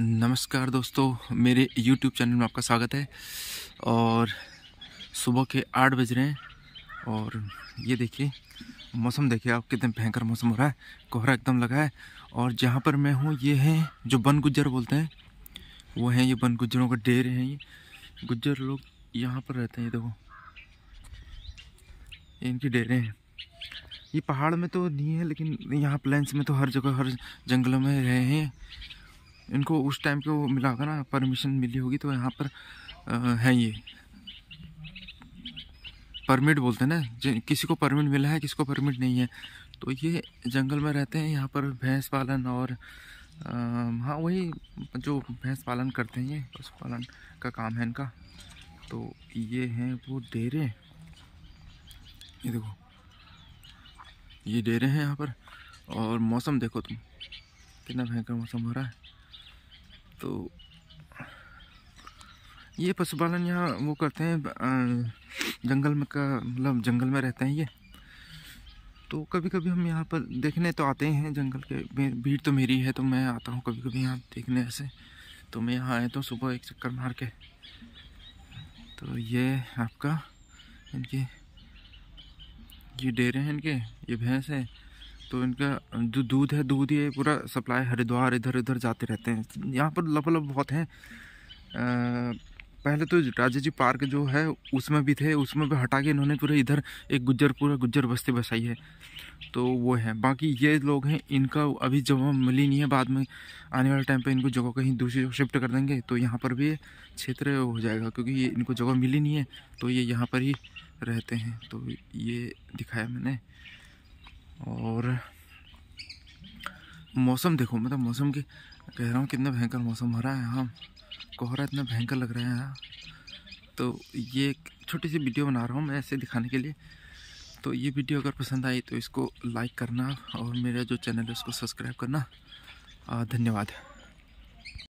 नमस्कार दोस्तों मेरे YouTube चैनल में आपका स्वागत है और सुबह के आठ बज रहे हैं और ये देखिए मौसम देखिए आप कितने भयंकर मौसम हो रहा है कोहरा एकदम लगा है और जहाँ पर मैं हूँ ये हैं जो बन गुज्जर बोलते हैं वो हैं ये बन गुज्जरों का डेर हैं ये गुज्जर लोग यहाँ पर रहते हैं ये देखो इनकी डेरे हैं ये पहाड़ में तो नहीं है लेकिन यहाँ प्लेन्स में तो हर जगह हर जंगलों में रहे हैं इनको उस टाइम पे वो मिला होगा ना परमिशन मिली होगी तो यहाँ पर आ, है ये परमिट बोलते हैं ना किसी को परमिट मिला है किसी को परमिट नहीं है तो ये जंगल में रहते हैं यहाँ पर भैंस पालन और आ, हाँ वही जो भैंस पालन करते हैं ये पशुपालन का काम है इनका तो ये हैं वो डेरे ये देखो ये डेरे हैं यहाँ पर और मौसम देखो तुम कितना भयंकर मौसम हो रहा है तो ये पशुपालन यहाँ वो करते हैं जंगल में का मतलब जंगल में रहते हैं ये तो कभी कभी हम यहाँ पर देखने तो आते हैं जंगल के भीड़ तो मेरी है तो मैं आता हूँ कभी कभी यहाँ देखने ऐसे तो मैं यहाँ आया तो सुबह एक चक्कर मार के तो ये आपका इनकी ये डेरे हैं इनके ये भैंस है तो इनका जो दूध है दूध ये पूरा सप्लाई हरिद्वार इधर उधर जाते रहते हैं यहाँ पर लप बहुत हैं पहले तो राजा जी पार्क जो है उसमें भी थे उसमें भी हटा के इन्होंने पूरे इधर एक गुज्जर पूरा गुज्जर बस्ती बसाई है तो वो है बाकी ये लोग हैं इनका अभी जगह मिली नहीं है बाद में आने वाले टाइम पे इनको जगह कहीं दूसरी जगह शिफ्ट कर देंगे तो यहाँ पर भी क्षेत्र हो जाएगा क्योंकि ये इनको जगह मिली नहीं है तो ये यहाँ पर ही रहते हैं तो ये दिखाया मैंने और मौसम देखो मतलब मौसम की कह रहा हूँ कितना भयंकर मौसम हो रहा है यहाँ कोहरा इतना भयंकर लग रहा है यहाँ तो ये एक छोटी सी वीडियो बना रहा हूँ मैं ऐसे दिखाने के लिए तो ये वीडियो अगर पसंद आई तो इसको लाइक करना और मेरा जो चैनल है उसको सब्सक्राइब करना धन्यवाद